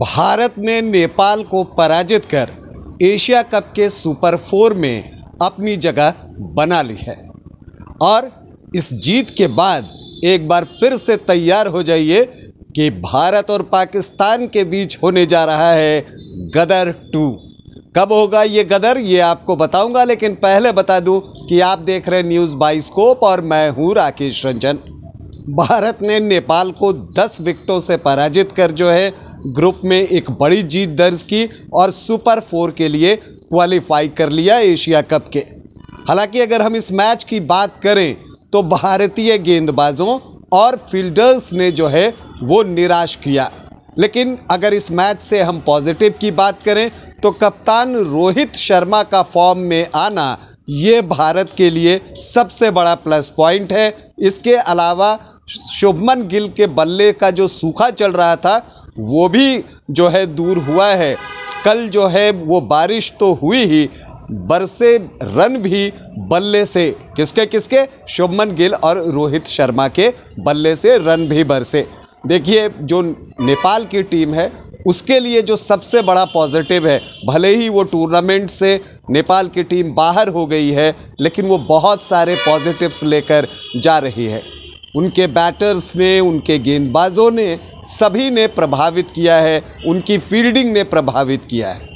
भारत ने नेपाल को पराजित कर एशिया कप के सुपर फोर में अपनी जगह बना ली है और इस जीत के बाद एक बार फिर से तैयार हो जाइए कि भारत और पाकिस्तान के बीच होने जा रहा है गदर टू कब होगा ये गदर ये आपको बताऊंगा लेकिन पहले बता दूं कि आप देख रहे हैं न्यूज़ बाइस्कोप और मैं हूं राकेश रंजन भारत ने नेपाल को 10 विकेटों से पराजित कर जो है ग्रुप में एक बड़ी जीत दर्ज की और सुपर फोर के लिए क्वालिफाई कर लिया एशिया कप के हालांकि अगर हम इस मैच की बात करें तो भारतीय गेंदबाजों और फील्डर्स ने जो है वो निराश किया लेकिन अगर इस मैच से हम पॉजिटिव की बात करें तो कप्तान रोहित शर्मा का फॉर्म में आना ये भारत के लिए सबसे बड़ा प्लस पॉइंट है इसके अलावा शुभमन गिल के बल्ले का जो सूखा चल रहा था वो भी जो है दूर हुआ है कल जो है वो बारिश तो हुई ही बरसे रन भी बल्ले से किसके किसके शुभमन गिल और रोहित शर्मा के बल्ले से रन भी बरसे देखिए जो नेपाल की टीम है उसके लिए जो सबसे बड़ा पॉजिटिव है भले ही वो टूर्नामेंट से नेपाल की टीम बाहर हो गई है लेकिन वो बहुत सारे पॉजिटिव्स लेकर जा रही है उनके बैटर्स ने उनके गेंदबाजों ने सभी ने प्रभावित किया है उनकी फील्डिंग ने प्रभावित किया है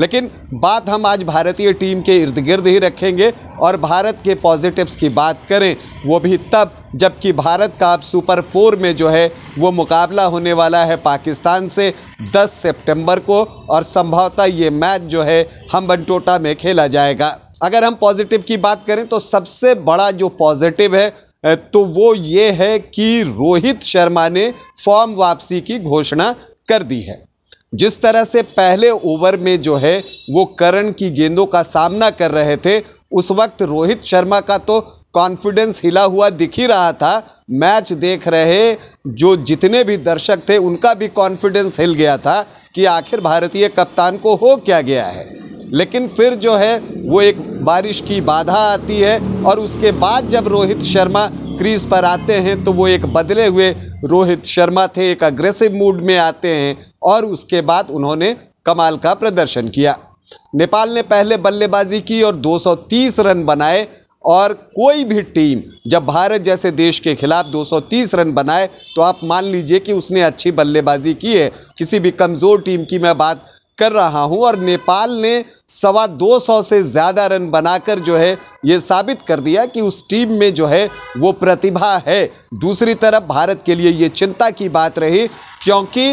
लेकिन बात हम आज भारतीय टीम के इर्द गिर्द ही रखेंगे और भारत के पॉजिटिव्स की बात करें वो भी तब जबकि भारत का अब सुपर फोर में जो है वो मुकाबला होने वाला है पाकिस्तान से 10 सितंबर को और संभवतः ये मैच जो है हम बनटोटा में खेला जाएगा अगर हम पॉजिटिव की बात करें तो सबसे बड़ा जो पॉजिटिव है तो वो ये है कि रोहित शर्मा ने फॉर्म वापसी की घोषणा कर दी है जिस तरह से पहले ओवर में जो है वो करण की गेंदों का सामना कर रहे थे उस वक्त रोहित शर्मा का तो कॉन्फिडेंस हिला हुआ दिख ही रहा था मैच देख रहे जो जितने भी दर्शक थे उनका भी कॉन्फिडेंस हिल गया था कि आखिर भारतीय कप्तान को हो क्या गया है लेकिन फिर जो है वो एक बारिश की बाधा आती है और उसके बाद जब रोहित शर्मा क्रीज पर आते हैं तो वो एक बदले हुए रोहित शर्मा थे एक अग्रेसिव मूड में आते हैं और उसके बाद उन्होंने कमाल का प्रदर्शन किया नेपाल ने पहले बल्लेबाजी की और 230 रन बनाए और कोई भी टीम जब भारत जैसे देश के खिलाफ 230 रन बनाए तो आप मान लीजिए कि उसने अच्छी बल्लेबाजी की है किसी भी कमज़ोर टीम की मैं बात कर रहा हूं और नेपाल ने सवा दो सौ से ज़्यादा रन बनाकर जो है ये साबित कर दिया कि उस टीम में जो है वो प्रतिभा है दूसरी तरफ भारत के लिए ये चिंता की बात रही क्योंकि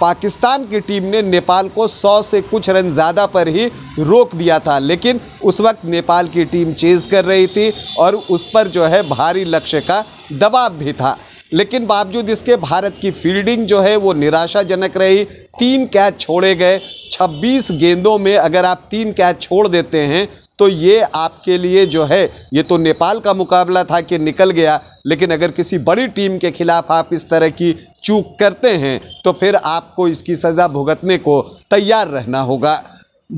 पाकिस्तान की टीम ने नेपाल को सौ से कुछ रन ज़्यादा पर ही रोक दिया था लेकिन उस वक्त नेपाल की टीम चेज़ कर रही थी और उस पर जो है भारी लक्ष्य का दबाव भी था लेकिन बावजूद इसके भारत की फील्डिंग जो है वो निराशाजनक रही तीन कैच छोड़े गए 26 गेंदों में अगर आप तीन कैच छोड़ देते हैं तो ये आपके लिए जो है ये तो नेपाल का मुकाबला था कि निकल गया लेकिन अगर किसी बड़ी टीम के खिलाफ आप इस तरह की चूक करते हैं तो फिर आपको इसकी सज़ा भुगतने को तैयार रहना होगा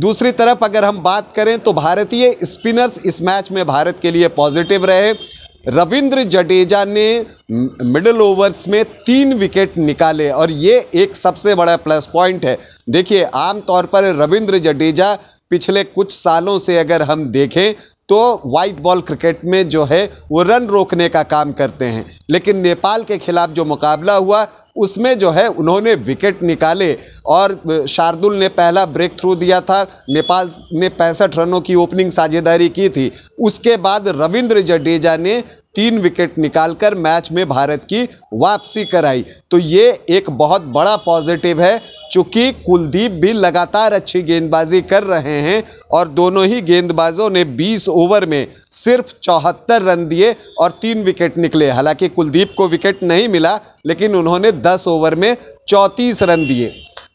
दूसरी तरफ अगर हम बात करें तो भारतीय स्पिनर्स इस मैच में भारत के लिए पॉजिटिव रहे रविंद्र जडेजा ने मिडिल ओवर्स में तीन विकेट निकाले और ये एक सबसे बड़ा प्लस पॉइंट है देखिए आमतौर पर रविंद्र जडेजा पिछले कुछ सालों से अगर हम देखें तो वाइट बॉल क्रिकेट में जो है वो रन रोकने का काम करते हैं लेकिन नेपाल के खिलाफ जो मुकाबला हुआ उसमें जो है उन्होंने विकेट निकाले और शार्दुल ने पहला ब्रेक थ्रू दिया था नेपाल ने पैंसठ रनों की ओपनिंग साझेदारी की थी उसके बाद रविंद्र जडेजा ने तीन विकेट निकालकर मैच में भारत की वापसी कराई तो ये एक बहुत बड़ा पॉजिटिव है चूंकि कुलदीप भी लगातार अच्छी गेंदबाजी कर रहे हैं और दोनों ही गेंदबाजों ने 20 ओवर में सिर्फ चौहत्तर रन दिए और तीन विकेट निकले हालांकि कुलदीप को विकेट नहीं मिला लेकिन उन्होंने 10 ओवर में चौंतीस रन दिए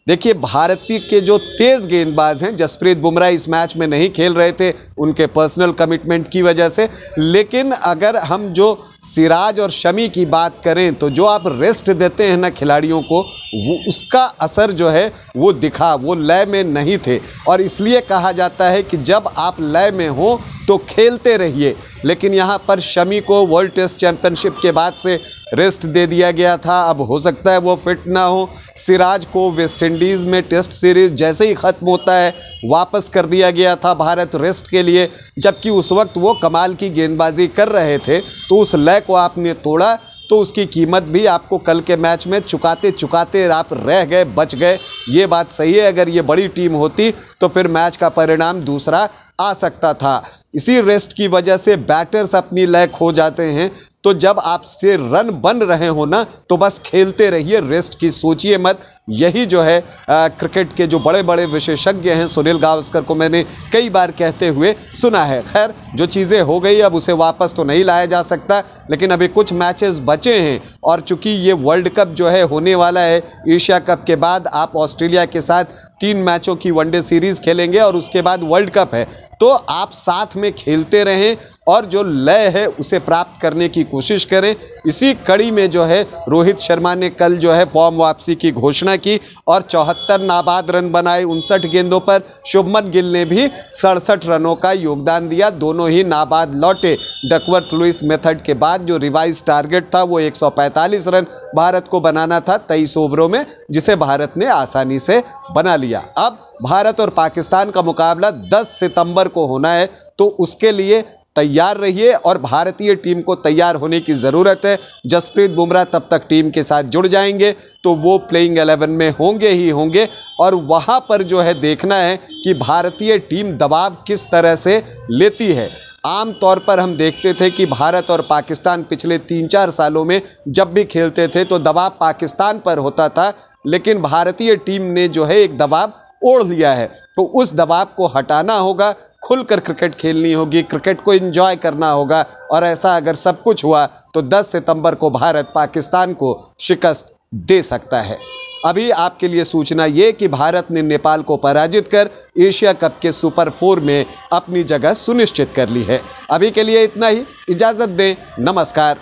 देखिए भारतीय के जो तेज़ गेंदबाज हैं जसप्रीत बुमराह इस मैच में नहीं खेल रहे थे उनके पर्सनल कमिटमेंट की वजह से लेकिन अगर हम जो सिराज और शमी की बात करें तो जो आप रेस्ट देते हैं ना खिलाड़ियों को वो उसका असर जो है वो दिखा वो लय में नहीं थे और इसलिए कहा जाता है कि जब आप लय में हो तो खेलते रहिए लेकिन यहाँ पर शमी को वर्ल्ड टेस्ट चैम्पियनशिप के बाद से रेस्ट दे दिया गया था अब हो सकता है वो फिट ना हो सिराज को वेस्ट इंडीज़ में टेस्ट सीरीज़ जैसे ही ख़त्म होता है वापस कर दिया गया था भारत रेस्ट के लिए जबकि उस वक्त वो कमाल की गेंदबाजी कर रहे थे तो उस लय को आपने तोड़ा तो उसकी कीमत भी आपको कल के मैच में चुकाते चुकाते आप रह गए बच गए ये बात सही है अगर ये बड़ी टीम होती तो फिर मैच का परिणाम दूसरा आ सकता था इसी रेस्ट की वजह से बैटर्स अपनी लय खो जाते हैं तो जब आपसे रन बन रहे हो ना तो बस खेलते रहिए रेस्ट की सोचिए मत यही जो है आ, क्रिकेट के जो बड़े बड़े विशेषज्ञ हैं सुनील गावस्कर को मैंने कई बार कहते हुए सुना है खैर जो चीज़ें हो गई अब उसे वापस तो नहीं लाया जा सकता लेकिन अभी कुछ मैचेस बचे हैं और चूंकि ये वर्ल्ड कप जो है होने वाला है एशिया कप के बाद आप ऑस्ट्रेलिया के साथ तीन मैचों की वनडे सीरीज खेलेंगे और उसके बाद वर्ल्ड कप है तो आप साथ में खेलते रहें और जो लय है उसे प्राप्त करने की कोशिश करें इसी कड़ी में जो है रोहित शर्मा ने कल जो है फॉर्म वापसी की घोषणा की और चौहत्तर नाबाद रन बनाए उनसठ गेंदों पर शुभमन गिल ने भी सड़सठ रनों का योगदान दिया दोनों ही नाबाद लौटे डकवर्थ लुइस मेथड के बाद जो रिवाइज टारगेट था वो 145 रन भारत को बनाना था तेईस ओवरों में जिसे भारत ने आसानी से बना लिया अब भारत और पाकिस्तान का मुकाबला 10 सितंबर को होना है तो उसके लिए तैयार रहिए और भारतीय टीम को तैयार होने की ज़रूरत है जसप्रीत बुमराह तब तक टीम के साथ जुड़ जाएंगे तो वो प्लेइंग एलेवन में होंगे ही होंगे और वहाँ पर जो है देखना है कि भारतीय टीम दबाव किस तरह से लेती है आम तौर पर हम देखते थे कि भारत और पाकिस्तान पिछले तीन चार सालों में जब भी खेलते थे तो दबाव पाकिस्तान पर होता था लेकिन भारतीय टीम ने जो है एक दबाव ओढ़ लिया है तो उस दबाव को हटाना होगा खुलकर क्रिकेट खेलनी होगी क्रिकेट को एंजॉय करना होगा और ऐसा अगर सब कुछ हुआ तो 10 सितंबर को भारत पाकिस्तान को शिकस्त दे सकता है अभी आपके लिए सूचना ये कि भारत ने नेपाल को पराजित कर एशिया कप के सुपर फोर में अपनी जगह सुनिश्चित कर ली है अभी के लिए इतना ही इजाज़त दें नमस्कार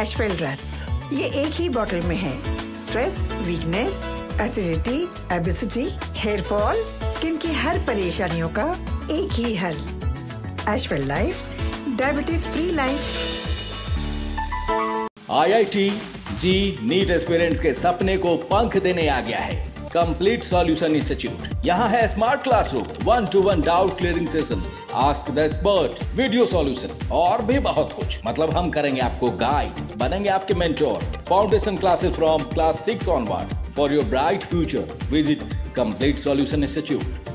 एशवेल रस ये एक ही बॉटल में है stress weakness acidity obesity hair fall skin की हर परेशानियों का एक ही हल एशवेल life diabetes free life I I T JEE NEET aspirants के सपने को पंख देने आ गया है कंप्लीट सॉल्यूशन इंस्टीट्यूट यहाँ है smart classroom one to one doubt clearing session ask the expert video solution और भी बहुत कुछ मतलब हम करेंगे आपको गाइड बनेंगे आपके mentor foundation classes from class six onwards for your bright future visit complete solution institute